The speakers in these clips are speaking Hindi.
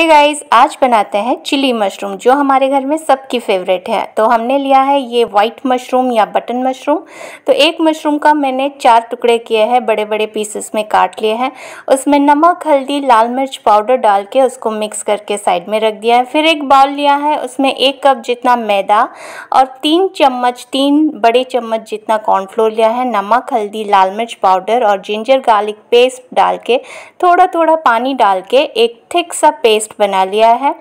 हे hey गाइस आज बनाते हैं चिली मशरूम जो हमारे घर में सबकी फेवरेट है तो हमने लिया है ये वाइट मशरूम या बटन मशरूम तो एक मशरूम का मैंने चार टुकड़े किए हैं बड़े बड़े पीसेस में काट लिए हैं उसमें नमक हल्दी लाल मिर्च पाउडर डाल के उसको मिक्स करके साइड में रख दिया है फिर एक बाउल लिया है उसमें एक कप जितना मैदा और तीन चम्मच तीन बड़े चम्मच जितना कॉर्नफ्लोर लिया है नमक हल्दी लाल मिर्च पाउडर और जिंजर गार्लिक पेस्ट डाल के थोड़ा थोड़ा पानी डाल के एक थिक सा पेस्ट पेस्ट बना लिया है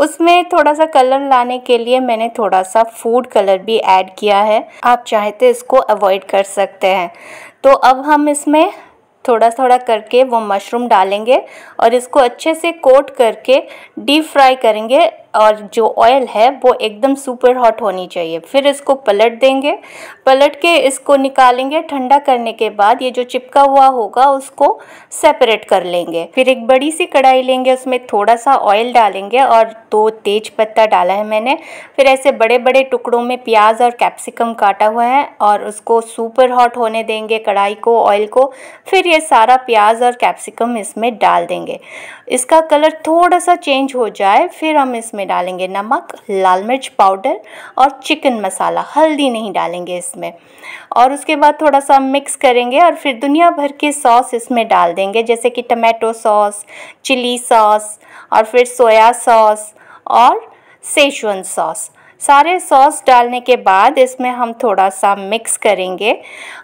उसमें थोड़ा सा कलर लाने के लिए मैंने थोड़ा सा फूड कलर भी ऐड किया है आप चाहे तो इसको अवॉइड कर सकते हैं तो अब हम इसमें थोड़ा थोड़ा करके वो मशरूम डालेंगे और इसको अच्छे से कोट करके डीप फ्राई करेंगे और जो ऑयल है वो एकदम सुपर हॉट होनी चाहिए फिर इसको पलट देंगे पलट के इसको निकालेंगे ठंडा करने के बाद ये जो चिपका हुआ होगा उसको सेपरेट कर लेंगे फिर एक बड़ी सी कढ़ाई लेंगे उसमें थोड़ा सा ऑयल डालेंगे और दो तेज पत्ता डाला है मैंने फिर ऐसे बड़े बड़े टुकड़ों में प्याज और कैप्सिकम काटा हुआ है और उसको सुपर हॉट होने देंगे कढ़ाई को ऑयल को फिर ये सारा प्याज और कैप्सिकम इसमें डाल देंगे इसका कलर थोड़ा सा चेंज हो जाए फिर हम इसमें डालेंगे नमक लाल मिर्च पाउडर और चिकन मसाला हल्दी नहीं डालेंगे इसमें और उसके बाद थोड़ा सा मिक्स करेंगे और फिर दुनिया भर के सॉस इसमें डाल देंगे जैसे कि टमाटो सॉस चिली सॉस और फिर सोया सॉस और सेशवन सॉस सारे सॉस डालने के बाद इसमें हम थोड़ा सा मिक्स करेंगे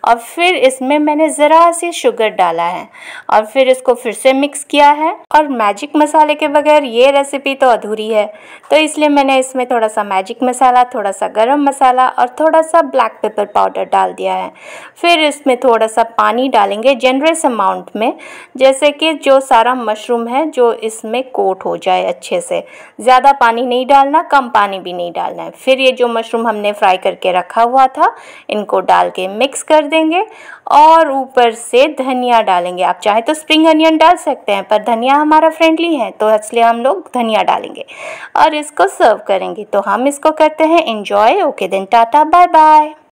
और फिर इसमें मैंने ज़रा सी शुगर डाला है और फिर इसको फिर से मिक्स किया है और मैजिक मसाले के बगैर ये रेसिपी तो अधूरी है तो इसलिए मैंने इसमें थोड़ा सा मैजिक मसाला थोड़ा सा गर्म मसाला और थोड़ा सा ब्लैक पेपर पाउडर डाल दिया है फिर इसमें थोड़ा सा पानी डालेंगे जनरस अमाउंट में जैसे कि जो सारा मशरूम है जो इसमें कोट हो जाए अच्छे से ज़्यादा पानी नहीं डालना कम पानी भी नहीं डालना है फिर ये जो मशरूम हमने फ्राई करके रखा हुआ था इनको डाल के मिक्स कर देंगे और ऊपर से धनिया डालेंगे आप चाहे तो स्प्रिंग अनियन डाल सकते हैं पर धनिया हमारा फ्रेंडली है तो इसलिए हम लोग धनिया डालेंगे और इसको सर्व करेंगे तो हम इसको करते हैं इन्जॉय ओके दिन टाटा बाय बाय